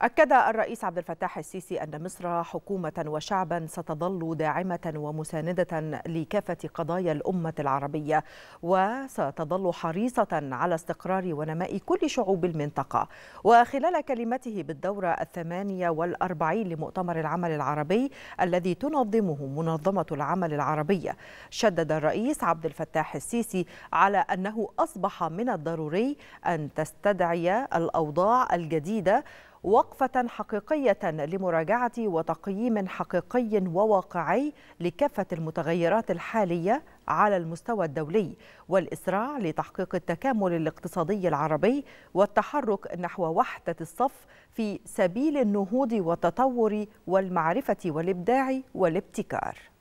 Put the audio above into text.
أكد الرئيس عبد الفتاح السيسي أن مصر حكومة وشعبا ستظل داعمة ومساندة لكافة قضايا الأمة العربية وستظل حريصة على استقرار ونماء كل شعوب المنطقة وخلال كلمته بالدورة الثمانية والأربعين لمؤتمر العمل العربي الذي تنظمه منظمة العمل العربية شدد الرئيس عبد الفتاح السيسي على أنه أصبح من الضروري أن تستدعي الأوضاع الجديدة وقفة حقيقية لمراجعة وتقييم حقيقي وواقعي لكافة المتغيرات الحالية على المستوى الدولي والإسراع لتحقيق التكامل الاقتصادي العربي والتحرك نحو وحدة الصف في سبيل النهوض والتطور والمعرفة والإبداع والابتكار